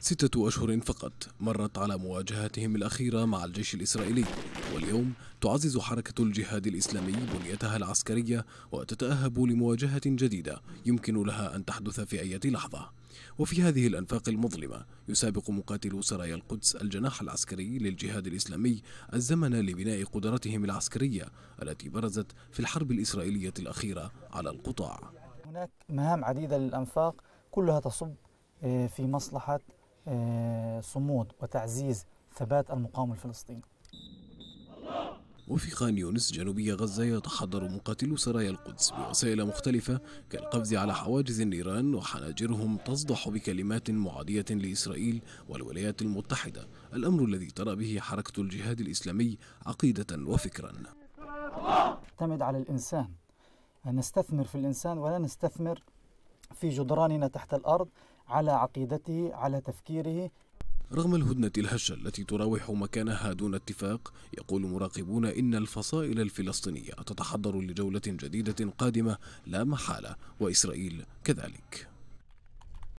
ستة أشهر فقط مرت على مواجهاتهم الأخيرة مع الجيش الإسرائيلي واليوم تعزز حركة الجهاد الإسلامي بنيتها العسكرية وتتأهب لمواجهة جديدة يمكن لها أن تحدث في أي لحظة وفي هذه الأنفاق المظلمة يسابق مقاتلو سرايا القدس الجناح العسكري للجهاد الإسلامي الزمن لبناء قدرتهم العسكرية التي برزت في الحرب الإسرائيلية الأخيرة على القطاع هناك مهام عديدة للأنفاق كلها تصب آه، في مصلحة آه، صمود وتعزيز ثبات المقاومة الفلسطينية وفي خان يونس جنوبي غزة يتحضر مقاتلو سرايا القدس بوسائل مختلفة كالقفز على حواجز النيران وحناجرهم تصدح بكلمات معادية لإسرائيل والولايات المتحدة الأمر الذي ترى به حركة الجهاد الإسلامي عقيدة وفكرا تعتمد على الإنسان أن نستثمر في الإنسان ولا نستثمر في جدراننا تحت الأرض على عقيدته على تفكيره رغم الهدنة الهشة التي تراوح مكانها دون اتفاق يقول مراقبون إن الفصائل الفلسطينية تتحضر لجولة جديدة قادمة لا محالة وإسرائيل كذلك